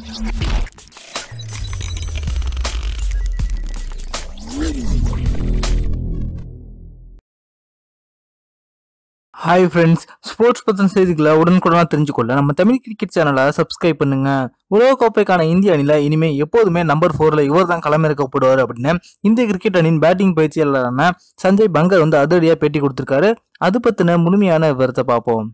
hi friends sports பற்றின செய்திகளை உடனுக்குடனாக தெரிஞ்சுக்கொள்ள நம்ம தமிழ் கிரிக்கெட் சேனலை சப்ஸ்கிரைப் பண்ணுங்க கோப்பைக்கான இந்திய அணியில் இனிமேல் எப்போதுமே நம்பர் ஃபோரில் இவர் தான் களமிறக்கப்படுவார் அப்படின்னு இந்திய கிரிக்கெட் அணியின் பேட்டிங் பயிற்சியாளரான சஞ்சய் பங்கர் வந்து அதிரடியாக பேட்டி கொடுத்துருக்காரு அது பற்றின முழுமையான விவரத்தை பார்ப்போம்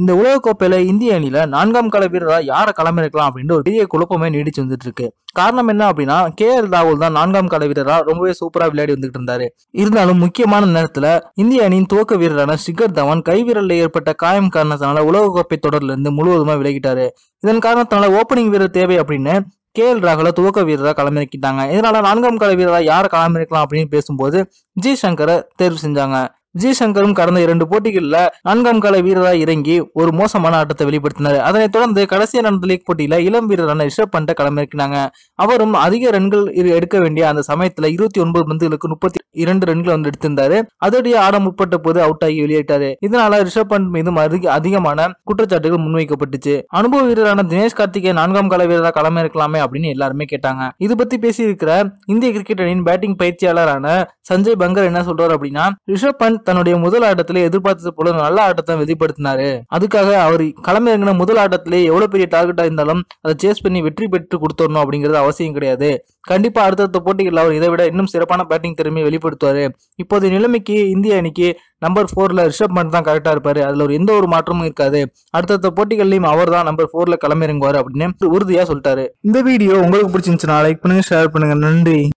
இந்த கோப்பையில இந்திய அணியில நான்காம் கால வீரரா யாரை களமிறக்கலாம் அப்படின்னு ஒரு பெரிய குழப்பமே நீடிச்சு வந்துட்டு இருக்கு காரணம் என்ன அப்படின்னா கே எல் ராகுல் தான் நான்காம் கால வீரரா ரொம்பவே சூப்பரா விளையாடி வந்துட்டு இருந்தாரு இருந்தாலும் முக்கியமான நேரத்துல இந்திய அணியின் துவக்க வீரரான ஷிகர் தவன் கைவிரல்ல ஏற்பட்ட காயம் காரணத்தினால உலகக்கோப்பை தொடர்ல இருந்து முழுவதுமா விலகிட்டாரு இதன் காரணத்தினால ஓப்பனிங் வீரர் தேவை அப்படின்னு கே எல் ராகுல துவக்க வீரராக களமிறக்கிட்டாங்க இதனால நான்காம் கால வீரராக யார களமிறக்கலாம் அப்படின்னு பேசும்போது ஜி சங்கரை தேர்வு செஞ்சாங்க விஜய் சங்கரும் கடந்த இரண்டு போட்டிகளில் நான்காம் கால வீரராக இறங்கி ஒரு மோசமான ஆட்டத்தை வெளிப்படுத்தினார் அதனைத் தொடர்ந்து கடைசி நடந்த லீக் போட்டியில இளம் வீரரான ரிஷப் பண்ட களமிறக்கினாங்க அவரும் அதிக ரன்கள் எடுக்க வேண்டிய அந்த சமயத்துல இருபத்தி ஒன்பது பந்துகளுக்கு முப்பத்தி இரண்டு ரன்கள் வந்து எடுத்திருந்தாரு அதோடைய ஆட முற்பட்ட போது அவுட் ஆகி வெளியிட்டாரு இதனால ரிஷப் பண்ட் மீது அதிகமான குற்றச்சாட்டுகள் முன்வைக்கப்பட்டுச்சு அனுபவ வீரரான தினேஷ் கார்த்திகே நான்காம் கால வீரராக களமிறக்கலாமே அப்படின்னு எல்லாருமே கேட்டாங்க இது பத்தி பேசியிருக்கிற இந்திய கிரிக்கெட் அணியின் பேட்டிங் பயிற்சியாளரான சஞ்சய் பங்கர் என்ன சொல்றாரு அப்படின்னா ரிஷப் பண்ட் தன்னுடைய முதல் ஆட்டத்திலே எதிர்பார்த்தது போல நல்ல ஆட்டத்தை வெளிப்படுத்தினாரு அதுக்காக அவர் களமிறங்கின முதல் ஆட்டத்திலே எவ்வளவு பெரிய டார்கெட்டா இருந்தாலும் அதை சேஸ் பண்ணி வெற்றி பெற்று கொடுத்துடணும் அப்படிங்கிறது அவசியம் கிடையாது கண்டிப்பா அடுத்தடுத்த போட்டிகளில் அவர் இதை விட இன்னும் சிறப்பான பேட்டிங் திறமையை வெளிப்படுத்துவார் இப்போது நிலைமைக்கு இந்திய அணிக்கு நம்பர் ஃபோரில் ரிஷப் பண்ட் தான் கரெக்டாக இருப்பார் அதில் ஒரு எந்த ஒரு மாற்றமும் இருக்காது அடுத்தடுத்த போட்டிகள்லயும் அவர் தான் நம்பர் ஃபோரில் கிளம்பிறங்குவார் அப்படின்னு உறுதியாக சொல்லிட்டாரு இந்த வீடியோ உங்களுக்கு பிடிச்சிருந்துச்சுன்னா லைக் பண்ணுங்க ஷேர் பண்ணுங்க நன்றி